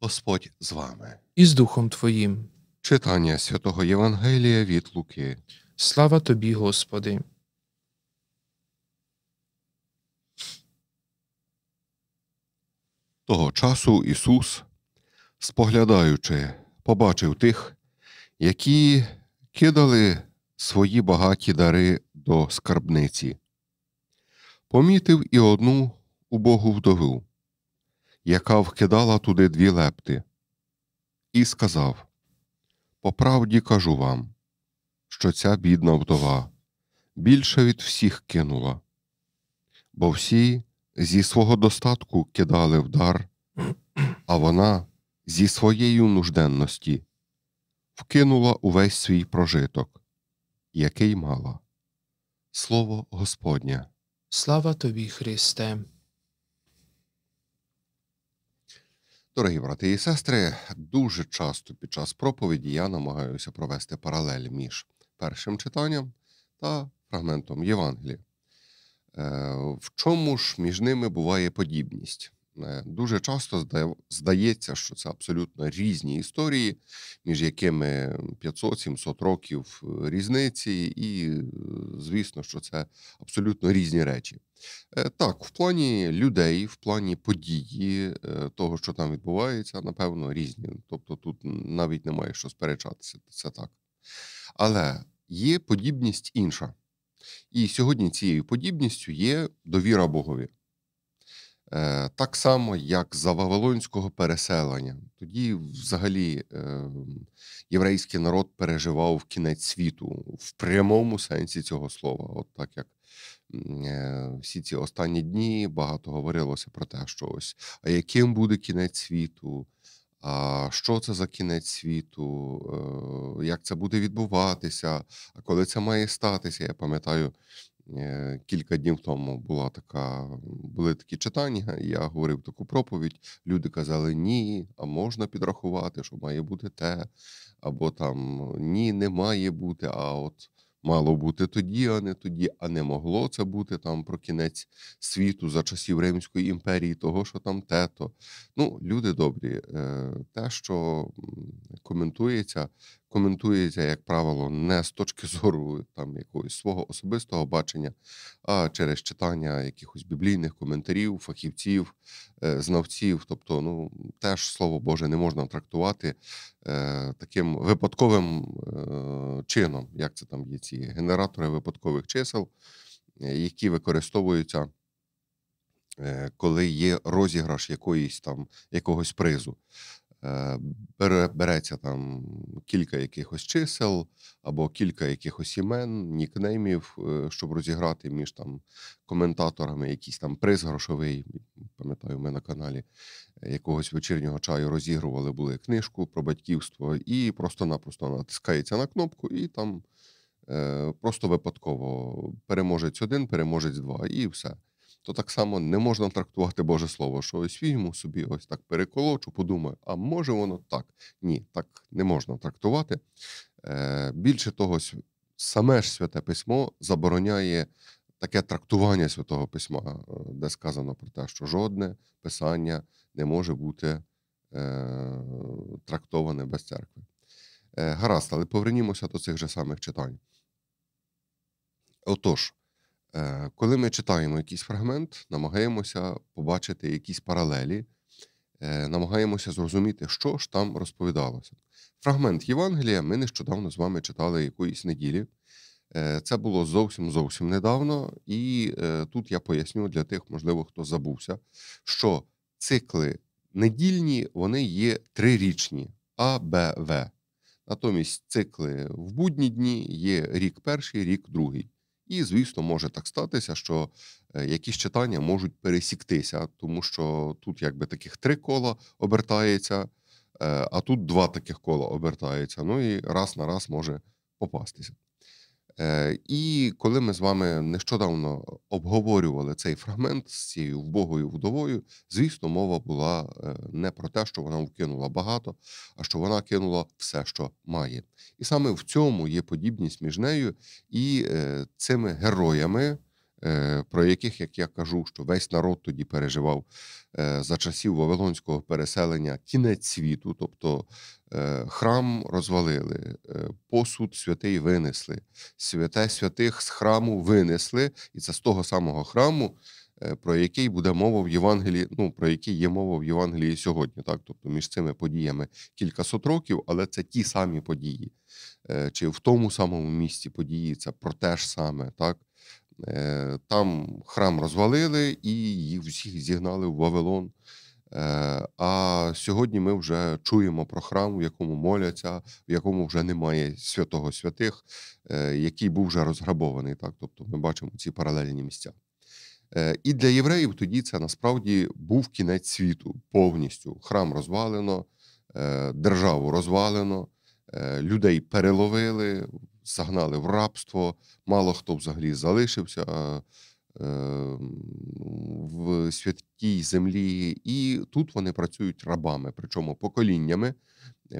Господь з вами і з Духом Твоїм. Читання святого Євангелія від Луки. Слава тобі, Господи. Того часу Ісус, споглядаючи, побачив тих, які кидали свої багаті дари до скарбниці, помітив і одну убогу вдову яка вкидала туди дві лепти, і сказав По правді кажу вам, що ця бідна вдова більше від всіх кинула, бо всі зі свого достатку кидали в дар, а вона зі своєї нужденності вкинула увесь свій прожиток, який мала. Слово Господнє. Слава тобі, Христе! Дорогі брати і сестри, дуже часто під час проповіді я намагаюся провести паралель між першим читанням та фрагментом Євангелія. Е, в чому ж між ними буває подібність? Е, дуже часто здається, що це абсолютно різні історії, між якими 500-700 років е, різниці, і е, звісно, що це абсолютно різні речі. Так, в плані людей, в плані події, того, що там відбувається, напевно, різні. Тобто тут навіть немає що сперечатися, це так. Але є подібність інша. І сьогодні цією подібністю є довіра Богові. Е, так само, як за Вавилонського переселення. Тоді, взагалі, е, єврейський народ переживав кінець світу в прямому сенсі цього слова. От так як е, всі ці останні дні багато говорилося про те, що ось а яким буде кінець світу, а що це за кінець світу, як це буде відбуватися, а коли це має статися, я пам'ятаю. Е, кілька днів тому була така, були такі читання. Я говорив таку проповідь. Люди казали Ні, а можна підрахувати, що має бути те, або там ні, не має бути. А от мало бути тоді, а не тоді, а не могло це бути там про кінець світу за часів Римської імперії, того що там тето. Ну, люди добрі, е, те, що коментується, коментується, як правило, не з точки зору там якогось свого особистого бачення, а через читання якихось біблійних коментарів, фахівців, е, знавців. Тобто, ну теж слово Боже не можна трактувати е, таким випадковим е, чином, як це там є ці генератори випадкових чисел, е, які використовуються. Е, коли є розіграш якоїсь там якогось призу, Е, береться там кілька якихось чисел або кілька якихось імен, нікнеймів, е, щоб розіграти між там коментаторами якийсь там приз грошовий. Пам'ятаю, ми на каналі е, якогось вечірнього чаю розігрували були книжку про батьківство, і просто-напросто натискається на кнопку і там. Просто випадково переможець один, переможець два, і все то так само не можна трактувати Боже Слово, що ось візьму собі ось так переколочу, подумаю, а може воно так? Ні, так не можна трактувати. Е, більше того, саме ж святе письмо забороняє таке трактування святого письма, е, де сказано про те, що жодне писання не може бути е, трактоване без церкви. Гаразд, але повернімося до цих же самих читань. Отож. Е, коли ми читаємо якийсь фрагмент, намагаємося побачити якісь паралелі, е, намагаємося зрозуміти, що ж там розповідалося. Фрагмент Євангелія ми нещодавно з вами читали якоїсь неділі. Е, це було зовсім зовсім недавно, і тут я поясню для тих, можливо, хто забувся, що цикли недільні вони є трирічні А, Б, В. Натомість цикли в будні дні є рік перший, рік другий. І, звісно, може так статися, що е, якісь читання можуть пересіктися, тому що тут якби таких три кола обертається, е, а тут два таких кола обертається. Ну і раз на раз може попастися. Е, і коли ми з вами нещодавно обговорювали цей фрагмент з цією вбогою вдовою, звісно, мова була е, не про те, що вона вкинула багато, а що вона кинула все, що має. І саме в цьому є подібність між нею і е, цими героями Е, про яких, як я кажу, що весь народ тоді переживав е, за часів Вавилонського переселення кінець світу, тобто е, храм розвалили, посуд святий винесли, святе святих з храму винесли, і це з того самого храму. Про який буде мова в Євангелії, ну про який є мова в Євангелії сьогодні, так тобто між цими подіями кількасот років, але це ті самі події, чи в тому самому місці події, це про те ж саме, так Е, там храм розвалили і їх всіх зігнали в Вавилон. Е, а сьогодні ми вже чуємо про храм, в якому моляться, в якому вже немає святого святих, е, який був вже розграбований. Так, тобто ми бачимо ці паралельні місця. І для євреїв тоді це насправді був кінець світу повністю. Храм розвалено, державу розвалено, людей переловили загнали в рабство, мало хто взагалі залишився е, е, в святій землі, і тут вони працюють рабами, причому поколіннями.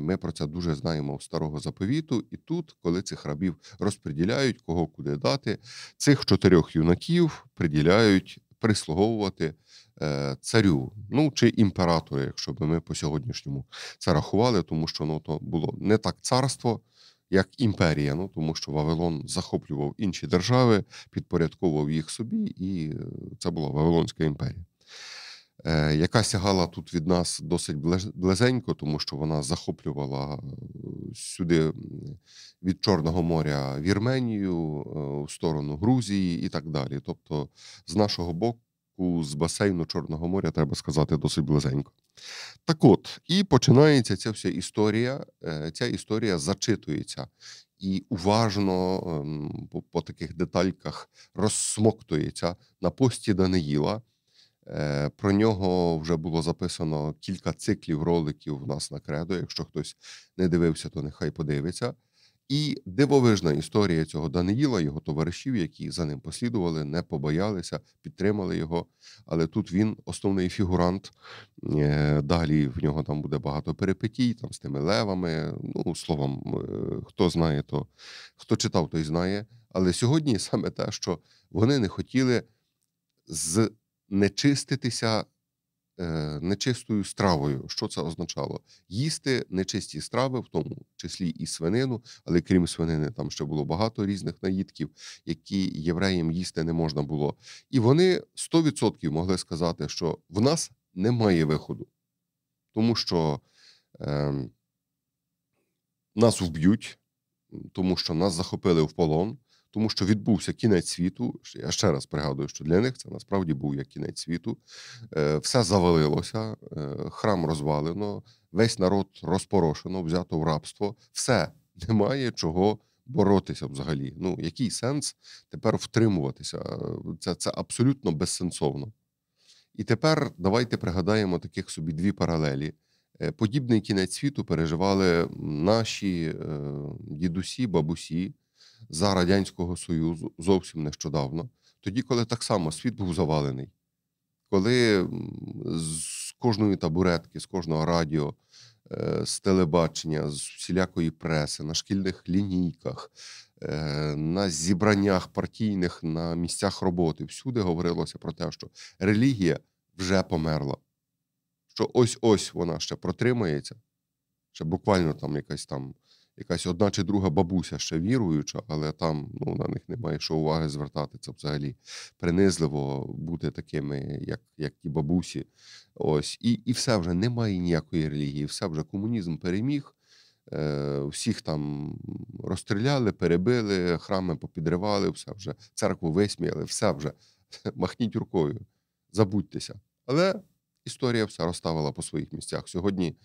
Ми про це дуже знаємо в старого заповіту. І тут, коли цих рабів розподіляють, кого куди дати, цих чотирьох юнаків приділяють прислуговувати е, царю, ну чи імператору, якщо би ми по сьогоднішньому це рахували, тому що ну, то було не так царство як імперія, ну тому що Вавилон захоплював інші держави, підпорядковував їх собі, і е, це була Вавилонська імперія, е, яка сягала тут від нас досить близенько, тому що вона захоплювала е, сюди від Чорного моря Вірменію, в сторону Грузії і так далі. Тобто, з нашого боку випадку з басейну Чорного моря, треба сказати, досить близенько. Так от, і починається ця вся історія. Е, ця історія зачитується і уважно ем, по таких детальках розсмоктується на пості Даниїла. Е, про нього вже було записано кілька циклів роликів у нас на кредо. Якщо хтось не дивився, то нехай подивиться. І дивовижна історія цього Даниїла, його товаришів, які за ним послідували, не побоялися, підтримали його. Але тут він основний фігурант. Е, далі в нього там буде багато перипетій, там з тими левами. Ну, словом, е, хто знає, то хто читав, той знає. Але сьогодні саме те, що вони не хотіли знечиститися Е, нечистою стравою. Що це означало? Їсти нечисті страви, в тому числі і свинину, але крім свинини, там ще було багато різних наїдків, які євреям їсти не можна було. І вони 100% могли сказати, що в нас немає виходу, тому що е, нас вб'ють, тому що нас захопили в полон тому що відбувся кінець світу. Я ще раз пригадую, що для них це насправді був як кінець світу. Е, все завалилося, е, храм розвалено, весь народ розпорошено, взято в рабство. Все немає чого. Боротися взагалі, ну який сенс тепер втримуватися? Е, це це абсолютно безсенсовно. І тепер давайте пригадаємо таких собі дві паралелі. Подібний кінець світу переживали наші е, дідусі, бабусі, за Радянського Союзу зовсім нещодавно, тоді, коли так само світ був завалений, коли з кожної табуретки, з кожного радіо, е, з телебачення, з всілякої преси, на шкільних лінійках, е, на зібраннях партійних, на місцях роботи, всюди говорилося про те, що релігія вже померла, що ось ось вона ще протримається, ще буквально там якась там якась одна чи друга бабуся ще віруюча, але там ну, на них немає що уваги звертати. Це взагалі принизливо бути такими, як як ті бабусі. Ось і і все вже немає ніякої релігії, все вже комунізм переміг. Е, всіх там розстріляли, перебили, храми попідривали, все вже церкву висміяли, все вже махніть рукою, забудьтеся. Але історія все розставила по своїх місцях. Сьогодні,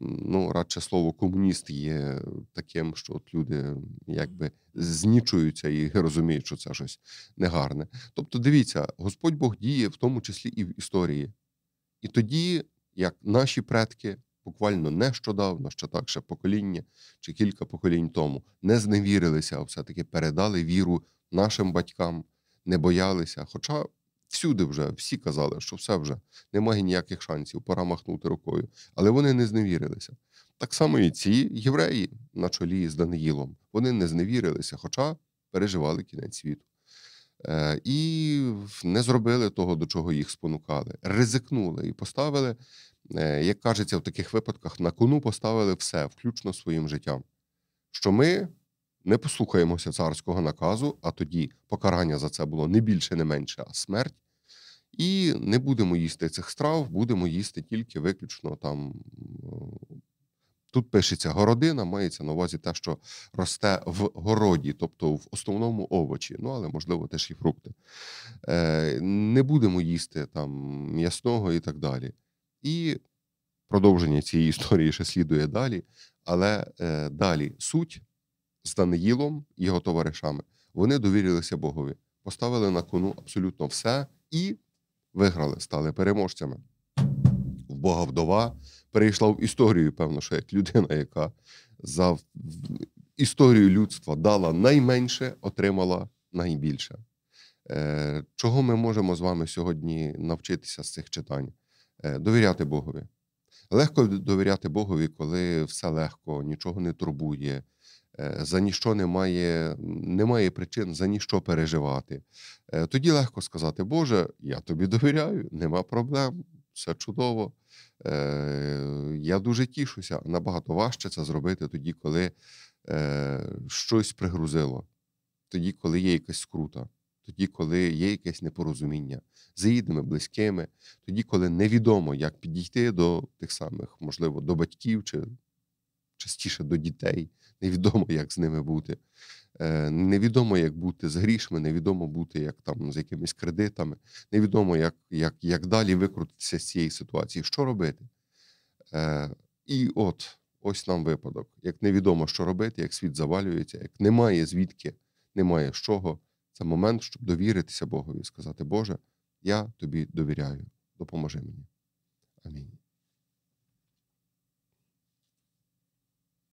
ну радше слово комуніст є таким, що от люди якби знічуються і розуміють, що це щось негарне. Тобто, дивіться, Господь Бог діє в тому числі і в історії. І тоді, як наші предки. Буквально нещодавно, ще так ще покоління чи кілька поколінь тому не зневірилися, а все-таки передали віру нашим батькам, не боялися. Хоча Всюди вже всі казали, що все вже немає ніяких шансів, пора махнути рукою. Але вони не зневірилися. Так само і ці євреї на чолі з Даниїлом вони не зневірилися, хоча переживали кінець світу. Е, і не зробили того, до чого їх спонукали. Ризикнули і поставили, е, як кажеться, в таких випадках на кону поставили все, включно своїм життям. Що ми не послухаємося царського наказу, а тоді покарання за це було не більше, не менше, а смерть. І не будемо їсти цих страв, будемо їсти тільки виключно там. Е, тут пишеться городина, мається на увазі те, що росте в городі, тобто в основному овочі, ну але можливо теж і фрукти. Е, Не будемо їсти там м'ясного і так далі. І продовження цієї історії ще слідує далі. Але е, далі суть з Даниїлом і його товаришами вони довірилися Богові, поставили на кону абсолютно все і виграли, стали переможцями. Бога вдова перейшла в історію, певно, що як людина, яка за історію людства дала найменше, отримала найбільше. Е, чого ми можемо з вами сьогодні навчитися з цих читань? Е, довіряти Богові. Легко довіряти Богові, коли все легко, нічого не турбує, Е, за ніщо немає, немає причин за ніщо переживати. Е, тоді легко сказати, Боже, я тобі довіряю, нема проблем, все чудово. Е, я дуже тішуся. Набагато важче це зробити тоді, коли щось пригрузило, тоді, коли є якась скрута. Тоді, коли є якесь непорозуміння з рідними, близькими, тоді, коли невідомо, як підійти до тих самих, можливо, до батьків чи частіше до дітей, невідомо, як з ними бути. Е, невідомо, як бути з грішми, невідомо бути як там з якимись кредитами, невідомо, як як, як далі викрутитися з цієї ситуації, що робити. Е, І от ось нам випадок: як невідомо, що робити, як світ завалюється, як немає звідки, немає з чого. Це момент, щоб довіритися Богові і сказати: Боже, я тобі довіряю, допоможи мені. Амінь.